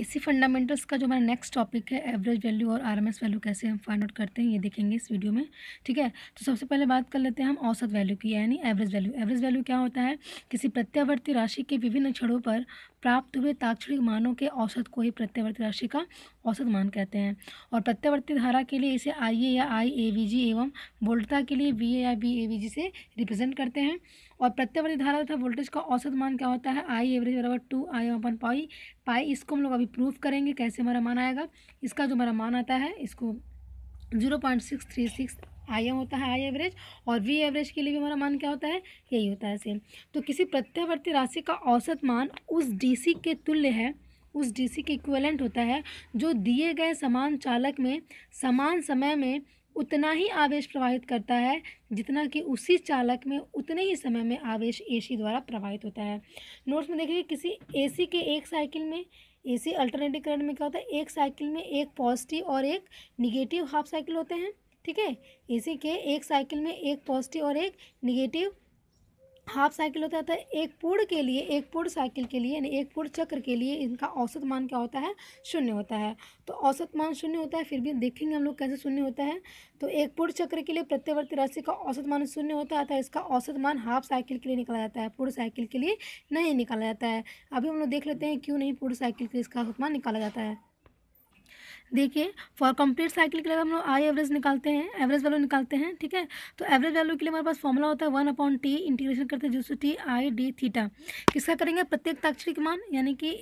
AC fundamentals का जो हमारा नेक्स्ट टॉपिक है एवरेज वैल्यू और आरएमएस वैल्यू कैसे हम फाइंड आउट करते हैं ये देखेंगे इस वीडियो में ठीक है तो सबसे पहले बात कर लेते हैं हम औसत वैल्यू की यानी एवरेज वैल्यू एवरेज वैल्यू क्या होता है किसी प्रत्यावर्ती राशि के विभिन्न क्षणों पर प्राप्त हुए ताक्षणिक मानों के औसत को ही प्रत्यावर्ती राशि का औसत मान कहते हैं और प्रत्यावर्ती धारा के लिए इसे आई या आई जी एवं वोल्टता के लिए वी या बी जी से रिप्रेजेंट करते हैं और प्रत्यावर्ती धारा तथा वोल्टेज का औसत मान क्या होता है आई एवरेज बराबर टू आई अपन पाई पाई इसको हम लोग अभी प्रूफ करेंगे कैसे हमारा मान आएगा इसका जो हमारा मान आता है इसको zero point six three six I M होता है आई एवरेज और वी एवरेज के लिए भी हमारा मान क्या होता है यही होता है सेम तो किसी प्रत्यावर्ती राशि का औसत मान उस डीसी के तुल्य है उस डीसी के इक्वलेंट होता है जो दिए गए समान चालक में समान समय में उतना ही आवेश प्रवाहित करता है जितना कि उसी चालक में उतने ही समय में आवेश एसी द्वारा प्रवाहित होता है नोट्स में देखिए किसी एसी के एक साइकिल में एसी अल्टरनेटिव करंट में क्या होता है एक साइकिल में एक पॉजिटिव और एक निगेटिव हाफ साइकिल होते हैं ठीक है एसी के एक साइकिल में एक पॉजिटिव और एक निगेटिव हाफ साइकिल होता है तो एक पूर्ण के लिए एक पूर्ण साइकिल के लिए यानी एक पूर्ण चक्र के लिए इनका औसत मान क्या होता है शून्य होता है तो औसत मान शून्य होता है फिर भी देखेंगे हम लोग कैसे शून्य होता है तो एक पूर्ण चक्र के लिए प्रत्यवर्ती राशि का औसत मान शून्य होता है तो इसका औसत मान हाफ साइकिल के लिए निकाला जाता है पूर्ण साइकिल के लिए नहीं निकाला जाता है अभी हम लोग देख लेते हैं क्यों नहीं पूर्ण साइकिल के लिए इसका औसत मान निकाला जाता है देखिए फॉर कंप्लीट साइकिल के लिए हम लोग आई एवरेज निकालते हैं एवरेज वैल्यू निकालते हैं ठीक है तो एवरेज वैल्यू के लिए हमारे पास फॉर्मूला होता है वन अपॉन टी इंटीग्रेशन करते हैं जिससे टी आई डी थीटा किसका करेंगे प्रत्येक ताक्षरिक मान यानी कि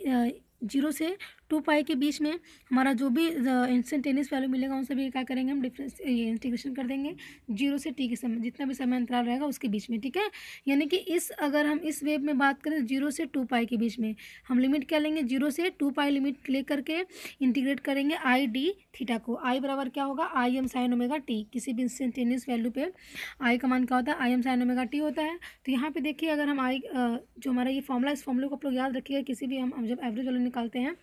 जीरो से टू पाई के बीच में हमारा जो भी इंस्टेंटेनियस वैल्यू मिलेगा उन सभी क्या करेंगे हम डिफरेंस ये इंटीग्रेशन कर देंगे जीरो से टी के समय जितना भी समय अंतराल रहेगा उसके बीच में ठीक है यानी कि इस अगर हम इस वेब में बात करें जीरो से टू पाई के बीच में हम लिमिट क्या लेंगे जीरो से टू पाई लिमिट ले करके इंटीग्रेट करेंगे आई डी थीटा को आई बराबर क्या होगा I M sine omega T किसी भी इंस्टेंटेनियस वैल्यू पर आई का मान क्या होता है I M sine omega T होता है तो यहाँ पर देखिए अगर हम आई जो हमारा ये फॉर्मूला इस फॉर्मूले को आप लोग याद रखिएगा किसी भी हम जब एवरेज वैल्यू निकालते हैं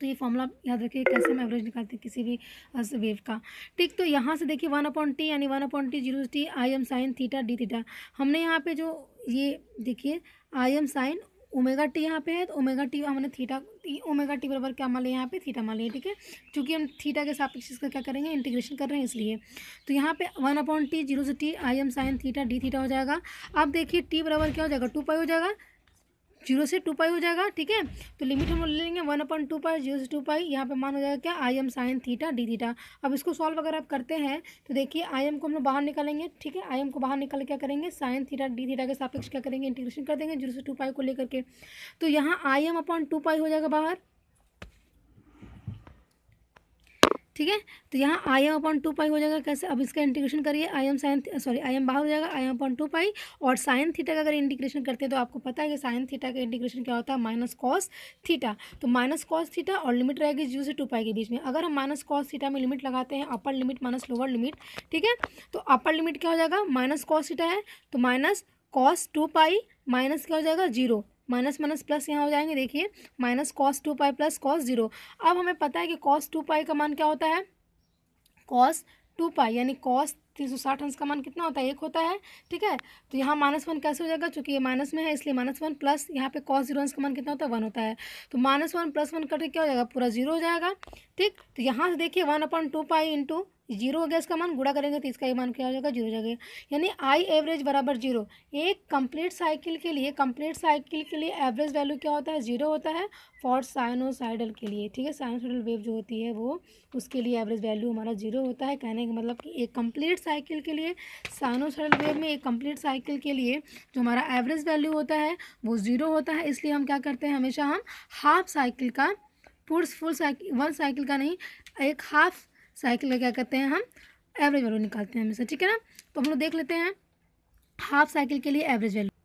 तो ये फॉर्मूला याद रखिए कैसे हम एवरेज निकालते हैं किसी भी वेव का ठीक तो यहाँ से देखिए वन अपॉइंट टी यानी one upon T zero T I M sine theta D theta हमने यहाँ पे जो ये देखिए I M sine omega T यहाँ पे है तो ओमेगा टी हमने थीटा ओमेगा टी बराबर क्या मान लिया यहाँ पे थीटा मान लिया ठीक है क्योंकि हम थीटा के सापेक्ष इसका क्या करेंगे इंटीग्रेशन कर रहे हैं इसलिए तो यहाँ पे वन अपॉइंट टी जीरो से T I M sine theta D theta हो जाएगा अब देखिए टी बराबर क्या हो जाएगा टू पाई हो जाएगा जीरो से टू पाई हो जाएगा ठीक है तो लिमिट हम लोग ले लेंगे one upon two pi zero से टू पाई यहाँ पे मान हो जाएगा क्या I M sine theta D theta अब इसको सॉल्व अगर आप करते हैं तो देखिए आई एम को हम लोग बाहर निकालेंगे ठीक है आई एम को बाहर निकाल क्या करेंगे साइन थीटा डी थीटा के सापेक्ष क्या करेंगे इंटीग्रेशन कर देंगे जीरो से टू पाई को लेकर के तो यहाँ I M upon two pi हो जाएगा बाहर ठीक है तो यहाँ I M upon two pi हो जाएगा कैसे अब इसका इंटीग्रेशन करिए I M sine sorry I M बाहर हो जाएगा I M upon two pi और साइन थीटा का अगर इंटीग्रेशन करते हैं तो आपको पता है कि साइन थीटा का इंटीग्रेशन क्या होता है माइनस कॉस थीटा तो माइनस कॉस थीटा और लिमिट रहेगी जीरो से टू पाई के बीच में अगर हम माइनस कॉस थीटा में लिमिट लगाते हैं upper limit minus lower limit ठीक है तो अपर लिमिट क्या हो जाएगा माइनस कॉस थीटा है तो minus cos two pi minus क्या हो जाएगा जीरो माइनस माइनस प्लस यहाँ हो जाएंगे देखिए minus cos two pi plus cos zero अब हमें पता है कि कॉस टू पाई का मान क्या होता है कॉस टू पाई यानी कॉस तीन सौ साठ अंश का मान कितना होता है एक होता है ठीक है तो यहाँ माइनस वन कैसे हो जाएगा चूंकि ये माइनस में है इसलिए माइनस वन प्लस यहाँ पे कॉस जीरो अंश का मान कितना होता है वन होता है तो माइनस वन प्लस वन करके क्या हो जाएगा पूरा जीरो हो जाएगा ठीक तो यहाँ से देखिए one upon two pi into zero हो गया इसका मान गुड़ा करेंगे तो इसका ये मान क्या हो जाएगा जीरो हो जाएगा यानी आई एवरेज बराबर जीरो एक कंप्लीट साइकिल के लिए कंप्लीट साइकिल के लिए एवरेज वैल्यू क्या होता है जीरो होता है फॉर साइनोसाइडल के लिए ठीक है साइनोसाइडल वेव जो होती है वो उसके लिए एवरेज वैल्यू हमारा जीरो होता है कहने का मतलब कि एक कंप्लीट साइकिल के लिए साइनोसाइडल वेव में एक कंप्लीट साइकिल के लिए जो हमारा एवरेज वैल्यू होता है वो ज़ीरो होता है इसलिए हम क्या करते हैं हमेशा हम हाफ साइकिल का पूर्स फुल साइकिल वन साइकिल का नहीं एक हाफ साइकिल का क्या करते हैं हम एवरेज वैल्यू निकालते हैं हमेशा ठीक है ना तो हम लोग देख लेते हैं हाफ साइकिल के लिए एवरेज वैल्यू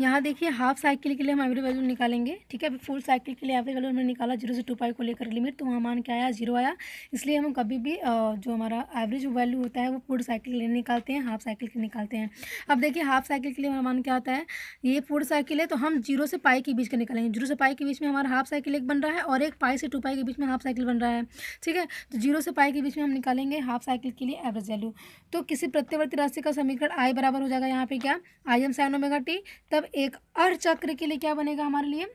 यहाँ देखिए हाफ साइकिल के लिए हम एवरेज वैल्यू निकालेंगे ठीक है अभी फुल साइकिल के लिए एवरेज वैल्यू हमने निकाला जीरो से टू पाई को लेकर लिमिट तो वहाँ मान क्या आया जीरो आया इसलिए हम कभी भी जो हमारा एवरेज वैल्यू होता है वो पूर्ण साइकिल के लिए निकालते हैं हाफ साइकिल के निकालते हैं अब देखिए हाफ साइकिल के लिए हमारा मान क्या आता है ये पूर्ण साइकिल है तो हम जीरो से पाई के बीच का निकालेंगे जीरो से पाई के बीच में हमारा हाफ साइकिल एक बन रहा है और एक पाई से टू पाई के बीच में हाफ साइकिल बन रहा है ठीक है तो जीरो से पाई के बीच में हम निकालेंगे हाफ साइकिल के लिए एवरेज वैल्यू तो किसी प्रत्यवर्ती राशि का समीकरण आई बराबर हो जाएगा यहाँ पे क्या आई एम साइनोमेगा टी तब एक अर्ध चक्र के लिए क्या बनेगा हमारे लिए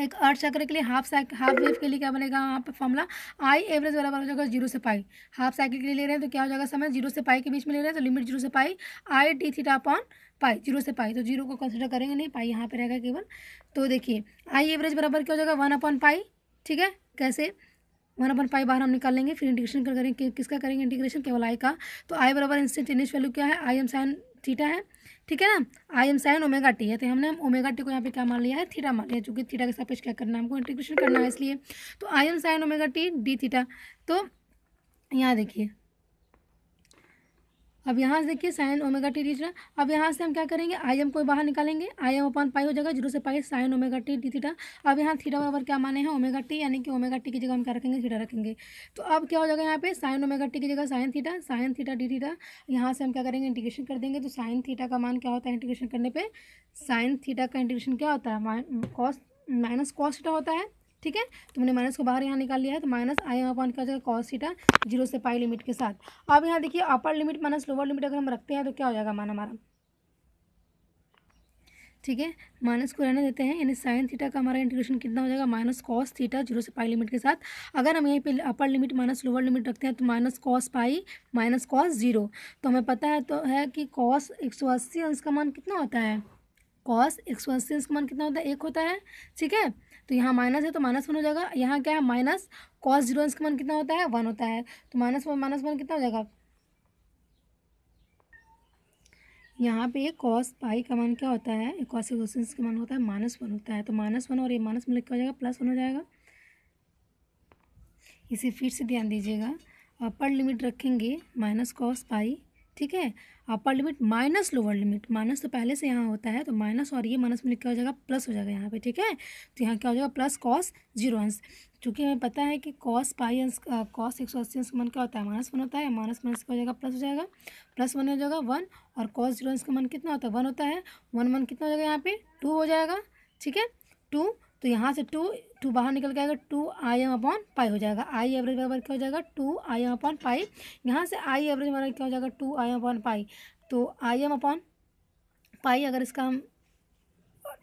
एक अर्ध चक्र के लिए हाफ साइकिल हाफ वेव के लिए क्या बनेगा वहाँ पर फॉर्मूला आई एवरेज बराबर हो जाएगा जीरो से पाई हाफ साइकिल के लिए ले रहे हैं तो क्या हो जाएगा समय जीरो से पाई के बीच में ले रहे हैं तो लिमिट जीरो से pi I D theta upon pi zero से पाई तो जीरो को कंसिडर करेंगे नहीं पाई यहाँ पर रहेगा केवल तो देखिए आई एवरेज बराबर क्या हो जाएगा वन अपॉन पाई ठीक है कैसे वन अपन पाई बाहर हम निकाल लेंगे फिर इंटीग्रेशन कर करेंगे किसका करेंगे इंटीग्रेशन केवल आई का तो आई बराबर इंस्टेंटेनियस वैल्यू क्या है आई एम साइन थीटा है ठीक है ना I M sine omega T है तो हमने ओमेगा टी को यहाँ पे क्या मान लिया है थीटा मान लिया चूंकि थीटा के सापेक्ष क्या करना है हमको इंटीग्रेशन करना है इसलिए तो I M sine omega T D theta तो यहाँ देखिए अब यहाँ से देखिए साइन ओमेगा टी थीटा अब यहाँ से हम क्या करेंगे आई एम को बाहर निकालेंगे आई एम अपन पाई हो जाएगा जीरो से pi sine omega T D theta अब यहाँ थीटा बराबर क्या माने हैं ओमेगा टी यानी कि ओमेगा टी की जगह हम क्या रखेंगे थीटा रखेंगे तो अब क्या हो जाएगा यहाँ पे साइन ओमेगा टी की जगह sine theta sine theta D theta यहाँ से हम क्या करेंगे इंटीग्रेशन कर देंगे तो साइन थीटा का मान क्या होता है इंटीग्रेशन करने पर साइन थीटा का इंटीग्रेशन क्या होता है कॉस माइनस कॉस थीटा होता है ठीक है तुमने माइनस को बाहर यहाँ निकाल लिया है तो माइनस आई एम अपॉन क्या हो जाएगा कॉस थीटा जीरो से पाई लिमिट के साथ अब यहाँ देखिए upper limit minus lower limit अगर हम रखते हैं तो क्या हो जाएगा मान हमारा ठीक है माइनस को रहने देते हैं यानी साइन थीटा का हमारा इंटीग्रेशन कितना हो जाएगा माइनस कॉस थीटा जीरो से पाई लिमिट के साथ अगर हम यहीं पे upper limit minus lower limit रखते हैं तो minus cos pi minus cos zero तो हमें पता है तो है कि कॉस एक सौ अस्सी अंश का मान कितना होता है कॉस एक सौ अस्सी अंश का मान कितना होता है एक होता है ठीक है तो यहाँ माइनस है तो माइनस वन हो जाएगा यहाँ क्या है माइनस कॉस जीरो का मान कितना होता है वन होता है तो माइनस वन माइनस वन कितना हो जाएगा यहाँ पे कॉस पाई का मान क्या होता है कॉस जीरो का मान होता है माइनस वन होता है तो माइनस वन और ये माइनस में क्या हो जाएगा प्लस वन हो जाएगा इसे फिर से ध्यान दीजिएगा अपर लिमिट रखेंगे माइनस कॉस पाई ठीक है upper limit minus lower limit minus तो पहले से यहाँ होता है तो माइनस और ये माइनस में क्या हो जाएगा प्लस हो जाएगा यहाँ पे ठीक है तो यहाँ क्या हो जाएगा प्लस कॉस जीरो अंश चूँकि हमें पता है कि कॉस पाई अंश कॉस एक सौ अस्सी अंश का मन क्या होता है माइनस वन होता है माइनस माइनस क्या हो जाएगा प्लस हो जाएगा प्लस वन हो जाएगा वन और कॉस जीरो अंश का मन कितना होता है वन होता है वन वन कितना हो जाएगा यहाँ पे टू हो जाएगा ठीक है टू तो यहाँ से टू टू बाहर निकल के आएगा two I M upon pi हो जाएगा आई एवरेज बराबर क्या हो जाएगा two I M upon pi यहाँ से आई एवरेज बराबर क्या हो जाएगा two I M upon pi तो आई एम अपॉन पाई अगर इसका हम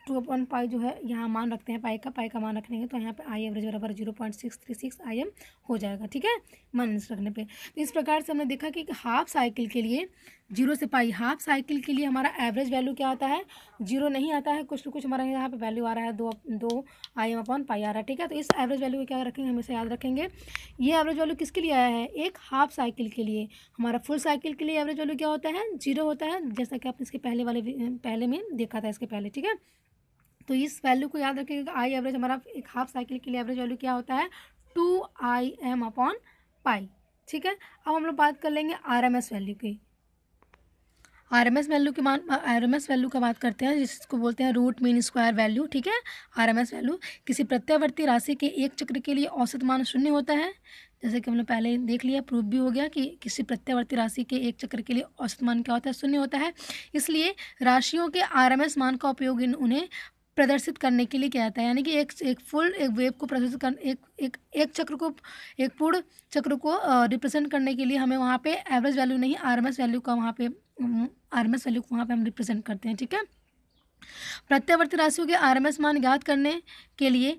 टू अपन पाई जो है यहाँ मान रखते हैं पाई का पाई का मान रखेंगे तो यहाँ पे आई एवरेज बराबर zero point six three six I M हो जाएगा ठीक है माइनस रखने पे तो इस प्रकार से हमने देखा कि हाफ साइकिल के लिए जीरो से पाई हाफ साइकिल के लिए हमारा एवरेज वैल्यू क्या आता है जीरो नहीं आता है कुछ ना कुछ हमारा यहाँ पे वैल्यू आ रहा है दो दो आई एम अपॉन पाई आ रहा है ठीक है तो इस एवरेज वैल्यू को क्या रखेंगे हमेशा याद रखेंगे ये एवरेज वैल्यू किसके लिए आया है एक हाफ साइकिल के लिए हमारा फुल साइकिल के लिए एवरेज वैल्यू क्या होता है जीरो होता है जैसा कि आपने इसके पहले वाले पहले में देखा था इसके पहले ठीक है तो इस वैल्यू को याद रखेंगे आई एवरेज हमारा एक हाफ साइकिल के लिए एवरेज वैल्यू क्या होता है two I M upon pi ठीक है अब हम लोग बात कर लेंगे आर एम एस वैल्यू की आर एम एस वैल्यू की मान आर एम एस वैल्यू का बात करते हैं जिसको बोलते हैं रूट मीन स्क्वायर वैल्यू ठीक है आर एम एस वैल्यू किसी प्रत्यावर्ती राशि के एक चक्र के लिए औसत मान शून्य होता है जैसे कि हमने पहले देख लिया प्रूफ भी हो गया कि किसी प्रत्यावर्ती राशि के एक चक्र के लिए औसत मान क्या होता है शून्य होता है इसलिए राशियों के आर एम एस मान का उपयोग इन उन्हें प्रदर्शित करने के लिए किया जाता है यानी कि एक एक फुल एक वेव को प्रदर्शित कर एक एक एक चक्र को एक पूर्ण चक्र को रिप्रेजेंट करने के लिए हमें वहाँ पे एवरेज वैल्यू नहीं आरएमएस वैल्यू का वहाँ पे आरएमएस वैल्यू को वहाँ पे हम रिप्रेजेंट करते हैं ठीक है प्रत्यावर्ती राशियों के आर मान ज्ञात करने के लिए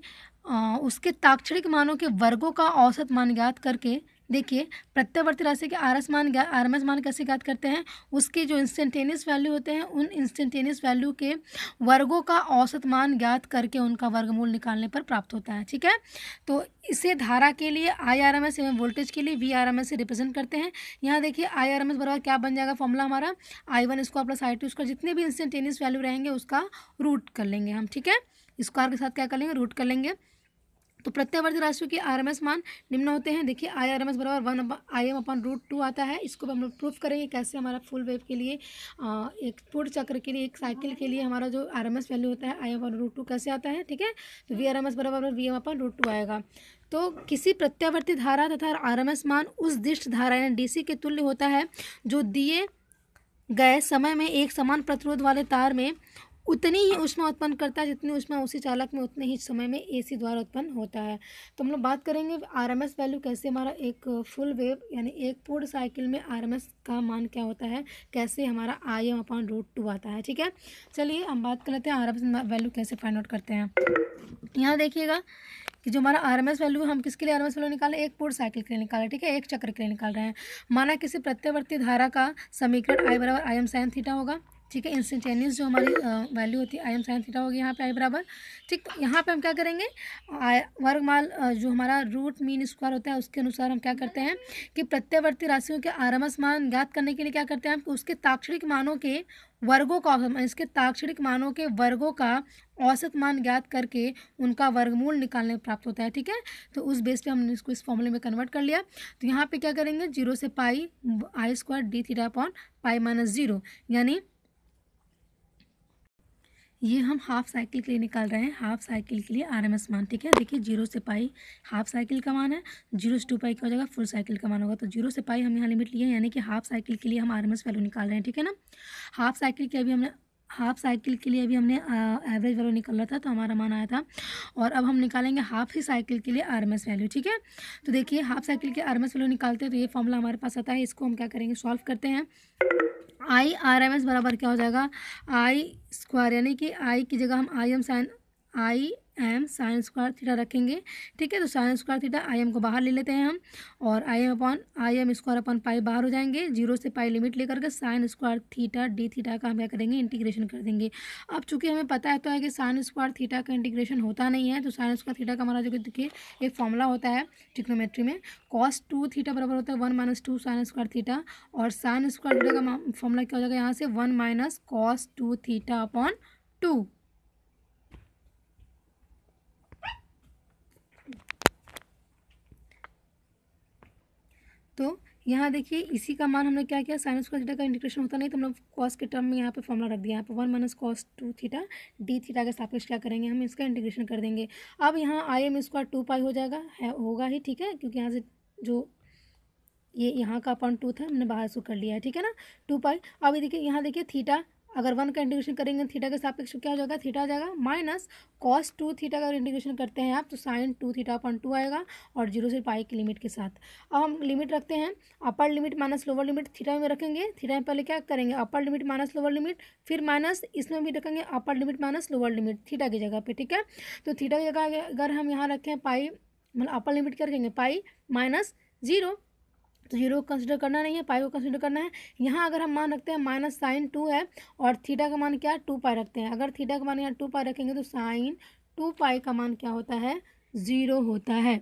उसके ताक्षणिक मानों के वर्गों का औसत मान ज्ञात करके देखिए प्रत्यावर्ती राशि के आर एस मान आर एम एस मान कैसे ज्ञात करते हैं उसके जो इंस्टेंटेनियस वैल्यू होते हैं उन इंस्टेंटेनियस वैल्यू के वर्गों का औसत मान ज्ञात करके उनका वर्गमूल निकालने पर प्राप्त होता है ठीक है तो इसे धारा के लिए आई आर एम एस एवं वोल्टेज के लिए वी आर एम एस से रिप्रेजेंट करते हैं यहाँ देखिए आई आर एम एस बराबर क्या बन जाएगा फॉर्मूला हमारा I one square plus I two square जितने भी इंस्टेंटेनियस वैल्यू रहेंगे उसका रूट कर लेंगे हम ठीक है स्क्वायर के साथ क्या कर लेंगे रूट कर लेंगे तो प्रत्यावर्ती राशियों के आरएमएस मान निम्न होते हैं देखिए आई आर एम एस बराबर one I M upon root two आता है इसको हम लोग प्रूफ करेंगे कैसे हमारा फुल वेव के लिए एक पूर्ण चक्र के लिए एक साइकिल के लिए हमारा जो आर एम एस वैल्यू होता है I M upon root two कैसे आता है ठीक है तो वी आर एम एस बराबर V M upon root two आएगा तो किसी प्रत्यावर्ती धारा तथा आर एम एस मान उस दिष्ट धारा यानी डी सी के तुल्य होता है जो दिए गए समय में एक समान प्रतिरोध वाले तार में उतनी ही उष्मा उत्पन्न करता है जितनी उष्मा उसी चालक में उतने ही समय में एसी द्वारा उत्पन्न होता है तो हम लोग बात करेंगे आरएमएस वैल्यू कैसे हमारा एक फुल वेव यानी एक पूर्ण साइकिल में आरएमएस का मान क्या होता है कैसे हमारा I M upon root two आता है ठीक है चलिए हम बात कर लेते हैं आर वैल्यू कैसे फाइंड आउट करते हैं यहाँ देखिएगा कि जो हमारा आर वैल्यू हम किसके लिए आर वैल्यू निकाल रहे हैं एक पूर्ण साइकिल के लिए निकाल रहे हैं ठीक है एक चक्र के लिए निकाल रहे हैं माना किसी प्रत्यवर्ती धारा का समीकरण आई बराबर आई एम साइन थीटा होगा ठीक है इंस्टेंटेनियस जो हमारी वैल्यू होती है आई एम साइन थीटा होगी यहाँ पे आई बराबर ठीक तो यहाँ पे हम क्या करेंगे वर्गमाल जो हमारा रूट मीन स्क्वायर होता है उसके अनुसार हम क्या करते हैं कि प्रत्यवर्ती राशियों के आरमस मान ज्ञात करने के लिए क्या करते हैं हम उसके ताक्षणिक मानों के वर्गों का इसके ताक्षणिक मानों के वर्गों का औसत मान ज्ञात करके उनका वर्गमूल निकालने प्राप्त होता है ठीक है तो उस बेस पे हमने इसको इस फॉर्मूले में कन्वर्ट कर लिया तो यहाँ पे क्या करेंगे जीरो से pi I square D theta upon pi minus zero यानी ये हम हाफ साइकिल के लिए निकाल रहे हैं हाफ साइकिल के लिए आर एम एस मान ठीक है देखिए जीरो से पाई हाफ साइकिल का मान है जीरो से टू पाई का हो जाएगा फुल साइकिल का मान होगा तो जीरो से पाई हम यहाँ लिमिट लिए यानी कि हाफ साइकिल के लिए हम आर एम एस वैल्यू निकाल रहे हैं ठीक है ना हाफ साइकिल के अभी हमने हाफ साइकिल के लिए अभी हमने एवरेज वैल्यू निकाला था तो हमारा मान आया था और अब हम निकालेंगे हाफ ही साइकिल के लिए आरएमएस वैल्यू ठीक है तो देखिए हाफ साइकिल के आरएमएस वैल्यू निकालते हैं तो ये फॉर्मूला हमारे पास आता है इसको हम क्या करेंगे सॉल्व करते हैं आई आर एम एस बराबर क्या हो जाएगा आई स्क्वायर यानी कि आई की जगह हम I M sine I M sine square theta रखेंगे ठीक है तो sine square theta I M को बाहर ले लेते हैं हम और I M upon I M square upon pi बाहर हो जाएंगे जीरो से पाई लिमिट लेकर के sine square theta D theta का हम क्या करेंगे इंटीग्रेशन कर देंगे अब चूंकि हमें पता है तो है कि साइन स्क्वायर थीटा का इंटीग्रेशन होता नहीं है तो साइन स्क्वायर थीटा का हमारा जो देखिए एक फॉर्मूला होता है टिक्नोमेट्री में कॉस टू थीटा बराबर होता है one minus two sine square theta और साइन स्क्वायर थीटा का फॉर्मूला क्या हो जाएगा यहाँ से one minus cos two theta upon two तो यहाँ देखिए इसी का मान हमने क्या किया साइनस कॉस थीटा का इंटीग्रेशन होता नहीं तो हम कॉस के टर्म में यहाँ पे फॉर्मूला रख दिया यहाँ पे one minus cos two theta D theta के सापेक्ष क्या करेंगे हम इसका इंटीग्रेशन कर देंगे अब यहाँ I M square two pi हो जाएगा है होगा ही ठीक है क्योंकि यहाँ से जो ये यहाँ का अपॉन टू था हमने बाहर से कर लिया है ठीक है ना टू पाई अब ये देखिए यहाँ देखिए थीटा अगर वन का इंटीग्रेशन करेंगे थीटा के सापेक्ष तो क्या हो जाएगा थीटा आ जाएगा माइनस कॉस टू थीटा का अगर इंटीग्रेशन करते हैं आप तो sine two theta upon two आएगा और जीरो से पाई की लिमिट के साथ अब हम लिमिट रखते हैं upper limit minus lower limit theta में रखेंगे थीटा में पहले क्या करेंगे upper limit minus lower limit फिर माइनस इसमें भी रखेंगे upper limit minus lower limit theta की जगह पर ठीक है तो थीटा की जगह अगर हम यहाँ रखें पाई मतलब अपर लिमिट क्या रखेंगे पाई माइनस जीरो तो जीरो को कंसिडर करना नहीं है पाई को कंसिडर करना है यहाँ अगर हम मान रखते हैं माइनस साइन टू है और थीटा का मान क्या है टू पाई रखते हैं अगर थीटा का मान यहाँ टू पाई रखेंगे तो साइन टू पाई का मान क्या होता है ज़ीरो होता है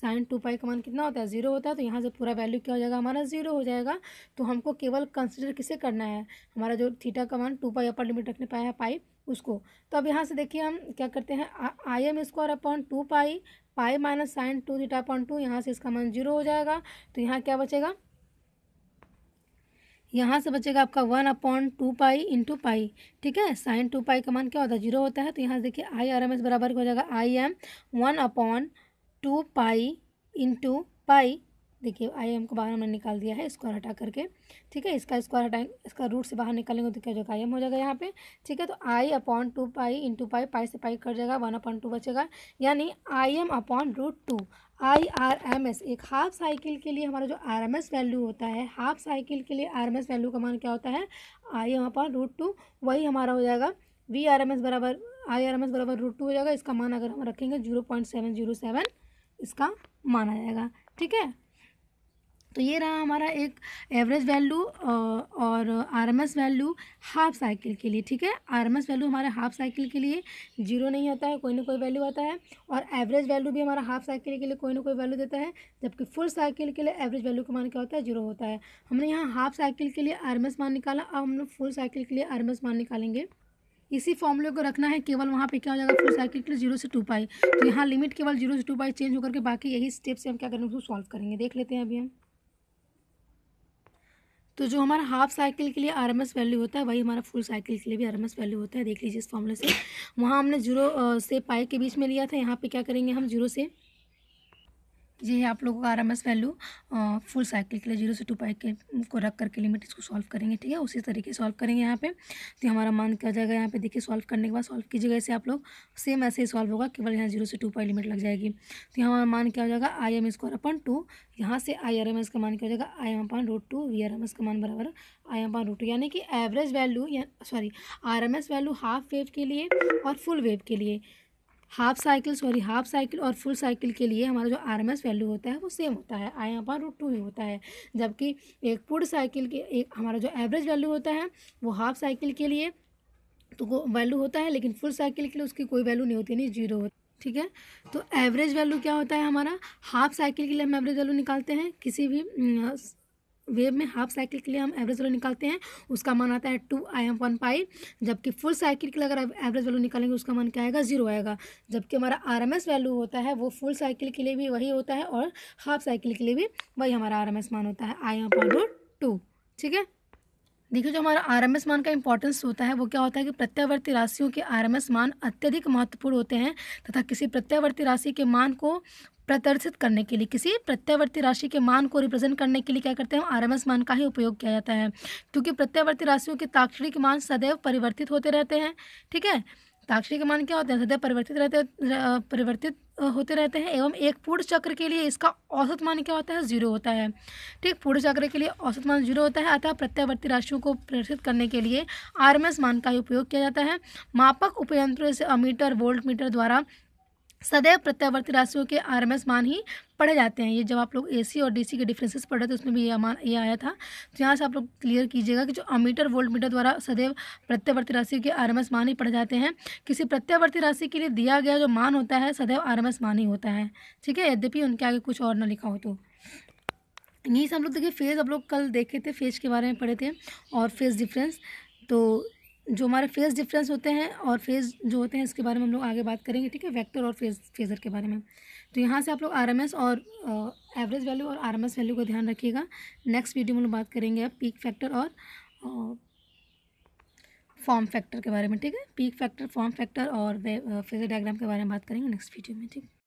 साइन टू पाई का मान कितना होता है जीरो होता है तो यहाँ से पूरा वैल्यू क्या हो जाएगा हमारा जीरो हो जाएगा तो हमको केवल कंसिडर किसे करना है हमारा जो थीटा का मान टू पाई अपर लिमिट रखने पाया है पाई उसको तो अब यहाँ से देखिए हम क्या करते हैं I M square upon two pi pi minus sine two theta upon two यहाँ से इसका मान जीरो हो जाएगा तो यहाँ क्या बचेगा यहाँ से बचेगा आपका one upon two pi into pi ठीक है साइन टू पाई का मान क्या होता है जीरो होता है तो यहाँ से देखिए आई आर एम एस बराबर हो जाएगा I M one upon two pi into pi देखिए आई एम को बाहर हमने निकाल दिया है स्क्वायर हटा करके ठीक है इसका स्क्वायर हटाएं इसका रूट से बाहर निकालेंगे तो क्या हो जाएगा आई एम हो जाएगा यहाँ पे ठीक है तो I upon two pi into pi pi से पाई कट जाएगा वन अपॉन टू बचेगा यानी I M upon root two I R M S एक हाफ साइकिल के लिए हमारा जो आर एम एस वैल्यू होता है हाफ साइकिल के लिए आर एम एस वैल्यू का मान क्या होता है I M upon root two वही हमारा हो जाएगा वी आर एम एस बराबर आई आर एम एस बराबर रूट टू हो जाएगा इसका मान अगर हम रखेंगे zero point seven zero seven इसका मान आ जाएगा ठीक है तो ये रहा हमारा एक एवरेज वैल्यू और आरएमएस वैल्यू हाफ साइकिल के लिए ठीक है आरएमएस वैल्यू हमारे हाफ साइकिल के लिए जीरो नहीं होता है कोई ना कोई वैल्यू आता है और एवरेज वैल्यू भी हमारा हाफ साइकिल के लिए कोई ना कोई वैल्यू देता है जबकि फुल साइकिल के लिए एवरेज वैल्यू का मान क्या होता है जीरो होता है हमने यहाँ हाफ साइकिल के लिए आर मान निकाला अब हम लोग फुल साइकिल के लिए आर मान निकालेंगे इसी फॉर्मूले को रखना है केवल वहाँ पे क्या हो जाएगा फुल साइकिल के लिए जीरो से टू पाई तो यहाँ लिमिट केवल जीरो से टू पाई चेंज होकर के बाकी यही स्टेप से हम क्या करेंगे उसको सॉल्व करेंगे देख लेते हैं अभी हम तो जो हमारा हाफ साइकिल के लिए आर वैल्यू होता है वही हमारा फुल साइकिल के लिए भी आर वैल्यू होता है देख लीजिए इस फॉर्मूले से वहाँ हमने जीरो से पाई के बीच में लिया था यहाँ पर क्या करेंगे हम जीरो से ये आप लोगों का R M S value full cycle के लिए जीरो से टू पाई के को रख करके लिमिट इसको सॉल्व करेंगे ठीक है उसी तरीके से सॉल्व करेंगे यहाँ पे तो हमारा मान क्या जाएगा यहाँ पे देखिए सॉल्व करने के बाद सॉल्व कीजिएगा से आप लोग सेम ऐसे ही सॉल्व होगा केवल यहाँ जीरो से टू पाई लिमिट लग जाएगी तो यहाँ हमारा मान क्या हो जाएगा I M square upon two यहाँ से आई आर एम एस का मान क्या हो जाएगा I M upon root two V R M S का मान बराबर I M upon root two यानी कि average value sorry R M S value half wave के लिए और फुल वेव के लिए half cycle sorry half cycle और फुल साइकिल के लिए हमारा जो एस वैल्यू होता है वो सेम होता है आई यहाँ पर रूट टू ही होता है जबकि एक पूर्ण साइकिल के एक हमारा जो एवरेज वैल्यू होता है वो हाफ साइकिल के लिए तो वो वैल्यू होता है लेकिन फुल साइकिल के लिए उसकी कोई वैल्यू नहीं होती नहीं जीरो होती ठीक है तो एवरेज वैल्यू क्या होता है हमारा हाफ साइकिल के लिए हम एवरेज वैल्यू निकालते हैं किसी भी वेव में हाफ साइकिल के लिए हम एवरेज वैल्यू निकालते हैं उसका मान आता है two I M one pi जबकि फुल साइकिल के लिए अगर एवरेज वैल्यू निकालेंगे उसका मान क्या आएगा जीरो आएगा जबकि हमारा आर एम एस वैल्यू होता है वो फुल साइकिल के लिए भी वही होता है और हाफ साइकिल के लिए भी वही हमारा आर एम एस मान होता है I M upon root two ठीक है देखिए जो हमारा एस मान का इंपॉर्टेंस होता है वो क्या होता है कि प्रत्यावर्ती राशियों के एस मान अत्यधिक महत्वपूर्ण होते हैं तथा किसी प्रत्यावर्ती राशि के मान को प्रदर्शित करने के लिए किसी प्रत्यावर्ती राशि के मान को रिप्रेजेंट करने के लिए क्या करते हैं आर मान का ही उपयोग किया जाता है क्योंकि प्रत्यावर्ती राशियों के ताक्षणिक मान सदैव परिवर्तित होते रहते हैं ठीक है ताक्षणिक मान क्या होते हैं सदैव परिवर्तित रहते परिवर्तित होते रहते हैं एवं एक पूर्ण चक्र के लिए इसका औसत मान क्या होता है जीरो होता है ठीक पूर्ण चक्र के लिए औसत मान जीरो होता है अतः प्रत्यावर्ती राशियों को प्रदर्शित करने के लिए आर मान का ही उपयोग किया जाता है मापक उपयंत्रों जैसे अमीटर वोल्ट मीटर द्वारा सदैव प्रत्यावर्ती राशियों के आरएमएस मान ही पढ़े जाते हैं ये जब आप लोग एसी और डीसी के डिफरेंसेस पढ़ रहे थे उसमें भी ये मान ये आया था तो यहाँ से आप लोग क्लियर कीजिएगा कि जो अमीटर वोल्ट मीटर द्वारा सदैव प्रत्यावर्ती राशि के आरएमएस मान ही पढ़े जाते हैं किसी प्रत्यावर्ती राशि के लिए दिया गया जो मान होता है सदैव आर मान ही होता है ठीक है यद्यपि उनके आगे कुछ और ना लिखा हो तो यहीं से हम लोग देखिए फेज़ आप लोग कल देखे थे फेज के बारे में पढ़े थे और फेज डिफरेंस तो जो हमारे फेज़ डिफरेंस होते हैं और फेज़ जो होते हैं इसके बारे में हम लोग आगे बात करेंगे ठीक है वेक्टर और फेज फेज़र के बारे में तो यहाँ से आप लोग आर और एवरेज वैल्यू और आर वैल्यू का ध्यान रखिएगा नेक्स्ट वीडियो में लोग बात करेंगे आप पीक फैक्टर और फॉर्म फैक्टर के बारे में ठीक है पीक फैक्टर फॉर्म फैक्टर और फेजर डायग्राम के बारे में बात करेंगे नेक्स्ट वीडियो में ठीक